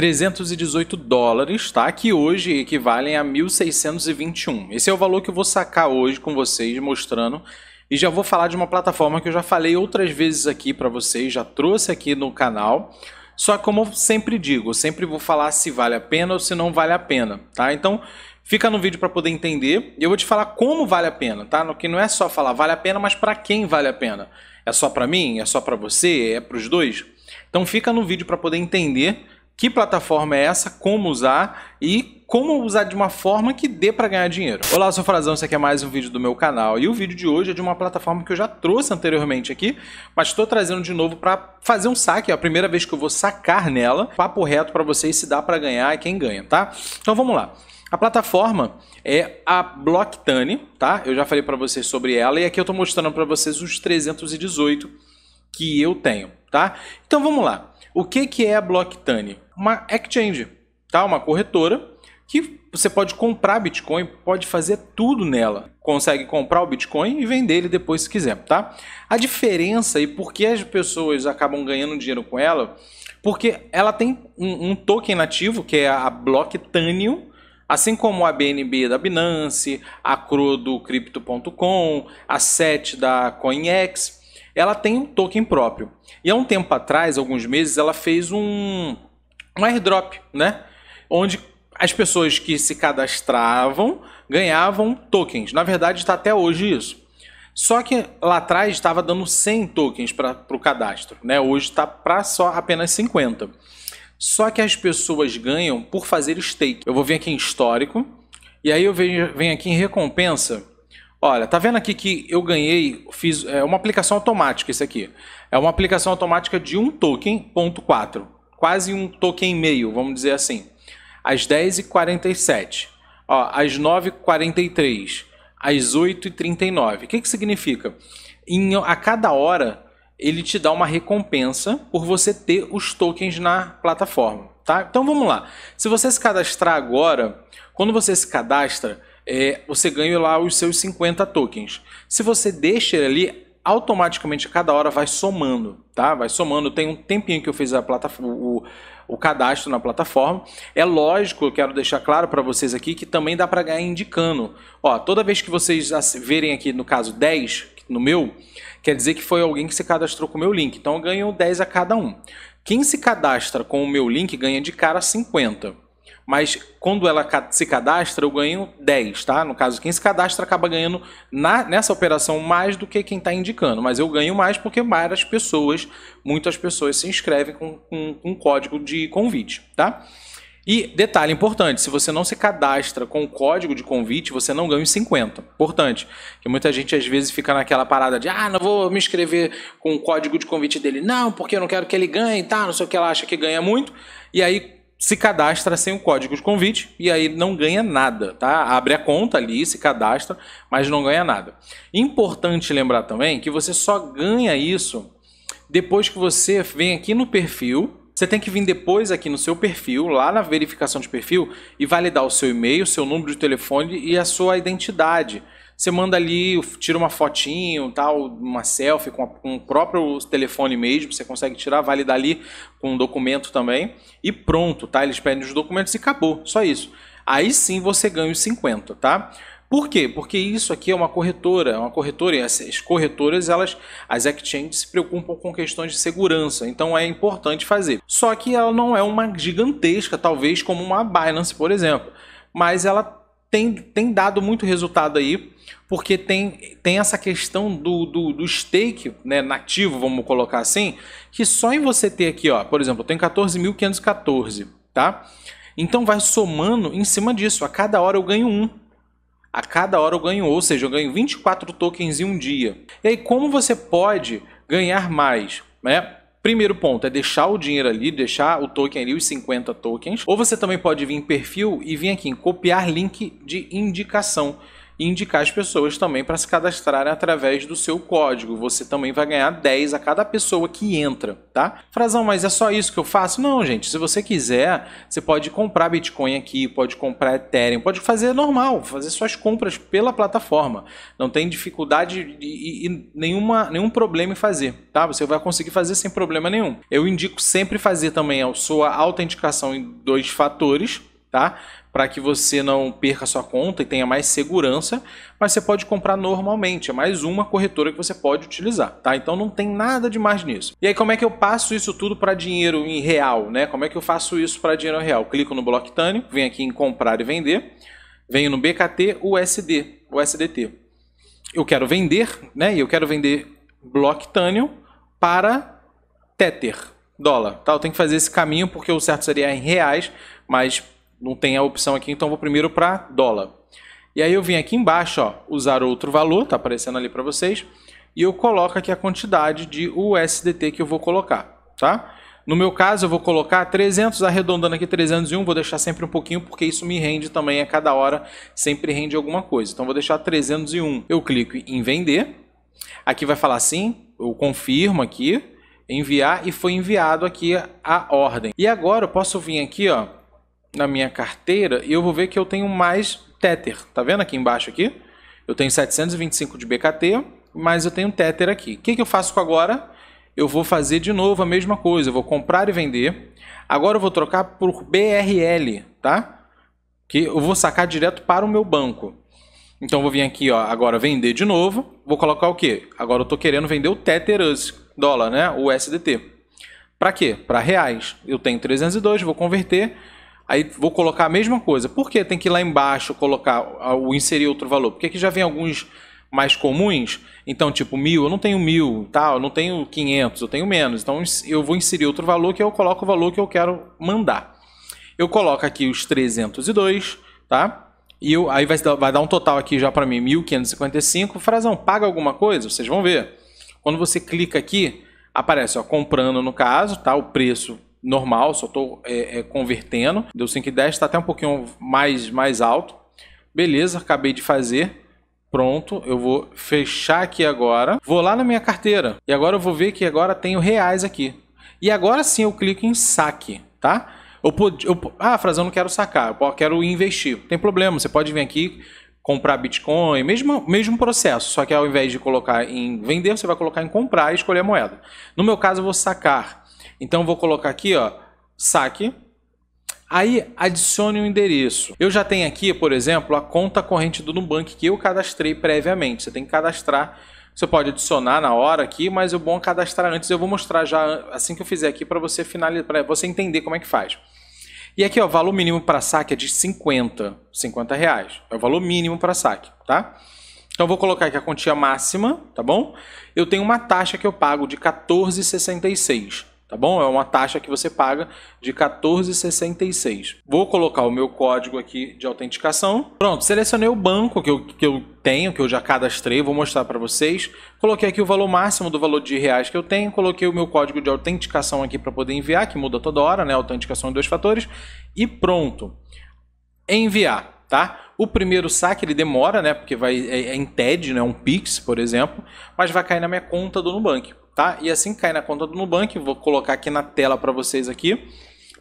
318 dólares, tá? Que hoje equivalem a 1.621. Esse é o valor que eu vou sacar hoje com vocês, mostrando. E já vou falar de uma plataforma que eu já falei outras vezes aqui para vocês, já trouxe aqui no canal. Só como eu sempre digo, eu sempre vou falar se vale a pena ou se não vale a pena, tá? Então, fica no vídeo para poder entender. Eu vou te falar como vale a pena, tá? No que não é só falar vale a pena, mas para quem vale a pena? É só para mim? É só para você? É para os dois? Então, fica no vídeo para poder entender que plataforma é essa, como usar e como usar de uma forma que dê para ganhar dinheiro. Olá, eu sou o Frazão, esse aqui é mais um vídeo do meu canal e o vídeo de hoje é de uma plataforma que eu já trouxe anteriormente aqui, mas estou trazendo de novo para fazer um saque, é a primeira vez que eu vou sacar nela, papo reto para vocês se dá para ganhar e quem ganha, tá? Então vamos lá. A plataforma é a Blocktane, tá? Eu já falei para vocês sobre ela e aqui eu estou mostrando para vocês os 318 que eu tenho, tá? Então vamos lá. O que, que é a Blocktane? uma exchange, tá? Uma corretora que você pode comprar Bitcoin, pode fazer tudo nela. Consegue comprar o Bitcoin e vender ele depois se quiser, tá? A diferença e por que as pessoas acabam ganhando dinheiro com ela, porque ela tem um, um token nativo, que é a Block assim como a BNB da Binance, a CRO do Crypto.com, a SET da CoinEx, ela tem um token próprio. E há um tempo atrás, alguns meses, ela fez um um airdrop, né? Onde as pessoas que se cadastravam ganhavam tokens. Na verdade, está até hoje isso. Só que lá atrás estava dando 100 tokens para o cadastro, né? Hoje está para só apenas 50. Só que as pessoas ganham por fazer stake. Eu vou vir aqui em histórico e aí eu venho, venho aqui em recompensa. Olha, tá vendo aqui que eu ganhei, fiz é uma aplicação automática isso aqui. É uma aplicação automática de um token ponto 4 quase um token e meio, vamos dizer assim. Às 10h47, ó, às 9h43, às 8h39. O que, que significa? Em, a cada hora, ele te dá uma recompensa por você ter os tokens na plataforma. Tá? Então vamos lá. Se você se cadastrar agora, quando você se cadastra, é, você ganha lá os seus 50 tokens. Se você deixa ele ali, automaticamente a cada hora vai somando, tá? Vai somando. Tem um tempinho que eu fiz a plataforma, o, o cadastro na plataforma. É lógico, eu quero deixar claro para vocês aqui que também dá para ganhar indicando. Ó, toda vez que vocês verem aqui, no caso 10, no meu, quer dizer que foi alguém que se cadastrou com o meu link. Então eu ganho 10 a cada um. Quem se cadastra com o meu link ganha de cara 50 mas quando ela se cadastra, eu ganho 10, tá? No caso, quem se cadastra acaba ganhando na, nessa operação mais do que quem está indicando, mas eu ganho mais porque várias pessoas, muitas pessoas se inscrevem com, com, com um código de convite, tá? E detalhe importante, se você não se cadastra com o código de convite, você não ganha os 50. Importante, que muita gente às vezes fica naquela parada de ah, não vou me inscrever com o código de convite dele. Não, porque eu não quero que ele ganhe, tá? Não sei o que ela acha que ganha muito. E aí se cadastra sem o código de convite e aí não ganha nada, tá? Abre a conta ali, se cadastra, mas não ganha nada. Importante lembrar também que você só ganha isso depois que você vem aqui no perfil. Você tem que vir depois aqui no seu perfil, lá na verificação de perfil, e validar o seu e-mail, seu número de telefone e a sua identidade. Você manda ali, tira uma fotinho, tal, uma selfie com, a, com o próprio telefone mesmo, você consegue tirar, vale dali com um documento também. E pronto, tá? Eles pedem os documentos e acabou, só isso. Aí sim você ganha os 50, tá? Por quê? Porque isso aqui é uma corretora, é uma corretora e as corretoras, elas, as exchanges se preocupam com questões de segurança, então é importante fazer. Só que ela não é uma gigantesca, talvez como uma Binance, por exemplo, mas ela tem, tem dado muito resultado aí, porque tem, tem essa questão do, do, do stake né, nativo, vamos colocar assim, que só em você ter aqui, ó, por exemplo, eu tenho 14.514, tá? Então vai somando em cima disso. A cada hora eu ganho um. A cada hora eu ganho, ou seja, eu ganho 24 tokens em um dia. E aí, como você pode ganhar mais? Né? Primeiro ponto é deixar o dinheiro ali, deixar o token ali, os 50 tokens. Ou você também pode vir em perfil e vir aqui em copiar link de indicação e indicar as pessoas também para se cadastrarem através do seu código. Você também vai ganhar 10 a cada pessoa que entra, tá? Frasão, mas é só isso que eu faço? Não, gente. Se você quiser, você pode comprar Bitcoin aqui, pode comprar Ethereum, pode fazer normal, fazer suas compras pela plataforma. Não tem dificuldade e, e nenhuma, nenhum problema em fazer, tá? Você vai conseguir fazer sem problema nenhum. Eu indico sempre fazer também a sua autenticação em dois fatores tá? Para que você não perca sua conta e tenha mais segurança, mas você pode comprar normalmente, é mais uma corretora que você pode utilizar, tá? Então não tem nada de mais nisso. E aí como é que eu passo isso tudo para dinheiro em real, né? Como é que eu faço isso para dinheiro real? Clico no Blocktane, venho aqui em comprar e vender, venho no BKT USD, USDT. Eu quero vender, né? E eu quero vender Blocktânio para Tether, dólar, tá? Eu tenho que fazer esse caminho porque o certo seria em reais, mas não tem a opção aqui, então vou primeiro para dólar. E aí eu vim aqui embaixo, ó, usar outro valor, tá aparecendo ali para vocês, e eu coloco aqui a quantidade de USDT que eu vou colocar, tá? No meu caso, eu vou colocar 300, arredondando aqui 301, vou deixar sempre um pouquinho, porque isso me rende também a cada hora, sempre rende alguma coisa. Então, vou deixar 301. Eu clico em vender, aqui vai falar sim, eu confirmo aqui, enviar, e foi enviado aqui a ordem. E agora eu posso vir aqui, ó, na minha carteira e eu vou ver que eu tenho mais Tether. Tá vendo aqui embaixo aqui? Eu tenho 725 de BKT, mas eu tenho Tether aqui. O que, que eu faço com agora? Eu vou fazer de novo a mesma coisa. Eu vou comprar e vender. Agora eu vou trocar por BRL, tá? Que eu vou sacar direto para o meu banco. Então eu vou vir aqui, ó, agora vender de novo. Vou colocar o quê? Agora eu tô querendo vender o Tether US, dólar, né? O SDT Para quê? Para reais. Eu tenho 302, vou converter Aí vou colocar a mesma coisa. Por que tem que ir lá embaixo colocar ou inserir outro valor? Porque aqui já vem alguns mais comuns. Então, tipo, mil, eu não tenho mil, tá? não tenho 500, eu tenho menos. Então, eu vou inserir outro valor que eu coloco o valor que eu quero mandar. Eu coloco aqui os 302, tá? E eu, aí vai, vai dar um total aqui já para mim, 1.555. Frasão, paga alguma coisa? Vocês vão ver. Quando você clica aqui, aparece, ó, comprando no caso, tá? O preço normal, só estou é, é, convertendo. Deu 5,10, está até um pouquinho mais, mais alto. Beleza, acabei de fazer. Pronto, eu vou fechar aqui agora. Vou lá na minha carteira. E agora eu vou ver que agora tenho reais aqui. E agora sim eu clico em saque, tá? Eu pod... eu... Ah, Frazão, não quero sacar, eu quero investir. Não tem problema, você pode vir aqui comprar Bitcoin, mesmo, mesmo processo, só que ao invés de colocar em vender, você vai colocar em comprar e escolher a moeda. No meu caso, eu vou sacar. Então vou colocar aqui, ó, saque. Aí adicione o um endereço. Eu já tenho aqui, por exemplo, a conta corrente do Nubank que eu cadastrei previamente. Você tem que cadastrar, você pode adicionar na hora aqui, mas o bom é cadastrar antes. Eu vou mostrar já assim que eu fizer aqui para você finalizar, para você entender como é que faz. E aqui, ó, o valor mínimo para saque é de 50, 50 reais. É o valor mínimo para saque, tá? Então vou colocar aqui a quantia máxima, tá bom? Eu tenho uma taxa que eu pago de 14,66 tá bom? É uma taxa que você paga de 14,66. Vou colocar o meu código aqui de autenticação. Pronto, selecionei o banco que eu, que eu tenho, que eu já cadastrei, vou mostrar para vocês. Coloquei aqui o valor máximo do valor de reais que eu tenho, coloquei o meu código de autenticação aqui para poder enviar, que muda toda hora, né? Autenticação em dois fatores. E pronto. Enviar. Tá? O primeiro saque ele demora, né? Porque vai é, é em TED, né? Um Pix, por exemplo, mas vai cair na minha conta do Nubank tá? E assim cai na conta do Nubank, vou colocar aqui na tela para vocês aqui.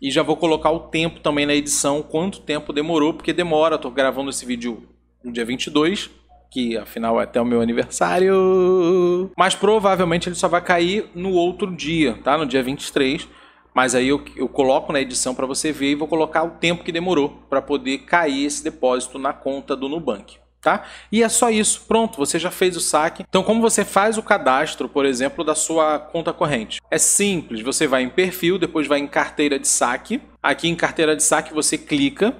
E já vou colocar o tempo também na edição, quanto tempo demorou, porque demora, estou gravando esse vídeo no dia 22, que afinal é até o meu aniversário. Mas provavelmente ele só vai cair no outro dia, tá? No dia 23. Mas aí eu, eu coloco na edição para você ver e vou colocar o tempo que demorou para poder cair esse depósito na conta do Nubank tá? E é só isso, pronto, você já fez o saque. Então, como você faz o cadastro, por exemplo, da sua conta corrente? É simples, você vai em perfil, depois vai em carteira de saque. Aqui em carteira de saque você clica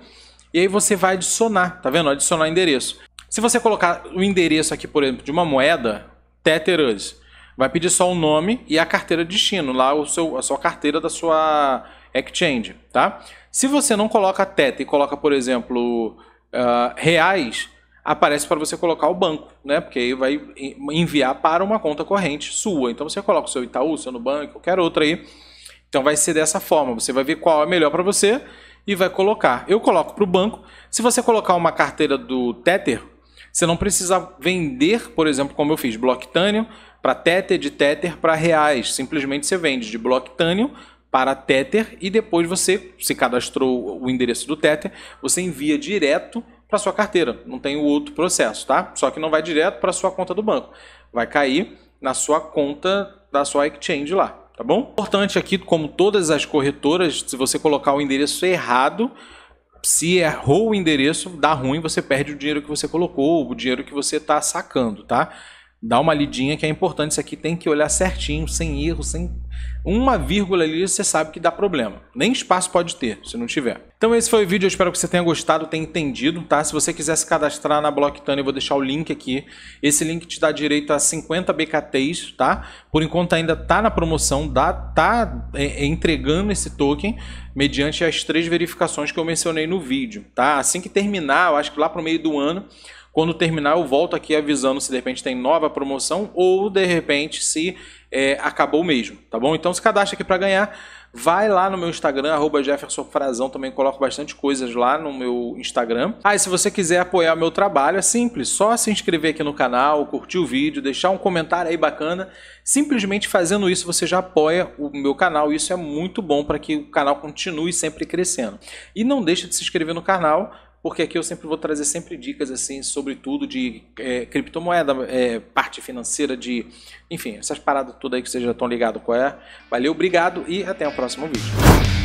e aí você vai adicionar, tá vendo? Adicionar endereço. Se você colocar o endereço aqui, por exemplo, de uma moeda, Tetherus, vai pedir só o nome e a carteira de destino, lá o seu, a sua carteira da sua exchange, tá? Se você não coloca Tether e coloca, por exemplo, uh, reais, aparece para você colocar o banco, né? Porque aí vai enviar para uma conta corrente sua. Então você coloca o seu Itaú, o seu Nubank, qualquer outro aí. Então vai ser dessa forma. Você vai ver qual é melhor para você e vai colocar. Eu coloco para o banco. Se você colocar uma carteira do Tether, você não precisa vender, por exemplo, como eu fiz, Blocktanium para Tether, de Tether para reais. Simplesmente você vende de Blocktanium para Tether e depois você, se cadastrou o endereço do Tether, você envia direto para sua carteira. Não tem o outro processo, tá? Só que não vai direto para sua conta do banco. Vai cair na sua conta da sua exchange lá, tá bom? Importante aqui, como todas as corretoras, se você colocar o endereço errado, se errou o endereço, dá ruim, você perde o dinheiro que você colocou, o dinheiro que você está sacando, tá? dá uma lidinha que é importante. Isso aqui tem que olhar certinho, sem erro, sem uma vírgula ali, você sabe que dá problema. Nem espaço pode ter, se não tiver. Então esse foi o vídeo, eu espero que você tenha gostado, tenha entendido, tá? Se você quiser se cadastrar na Blocktan, eu vou deixar o link aqui. Esse link te dá direito a 50 BKTs, tá? Por enquanto ainda tá na promoção, dá, tá é, é, entregando esse token mediante as três verificações que eu mencionei no vídeo, tá? Assim que terminar, eu acho que lá para o meio do ano, quando terminar, eu volto aqui avisando se de repente tem nova promoção ou de repente se é, acabou mesmo, tá bom? Então se cadastra aqui para ganhar. Vai lá no meu Instagram, arroba também coloco bastante coisas lá no meu Instagram. Ah, e se você quiser apoiar o meu trabalho, é simples, só se inscrever aqui no canal, curtir o vídeo, deixar um comentário aí bacana. Simplesmente fazendo isso, você já apoia o meu canal, isso é muito bom para que o canal continue sempre crescendo. E não deixa de se inscrever no canal, porque aqui eu sempre vou trazer sempre dicas assim, sobretudo de é, criptomoeda, é, parte financeira de, enfim, essas paradas tudo aí que vocês já estão ligados qual é. Valeu, obrigado e até o próximo vídeo.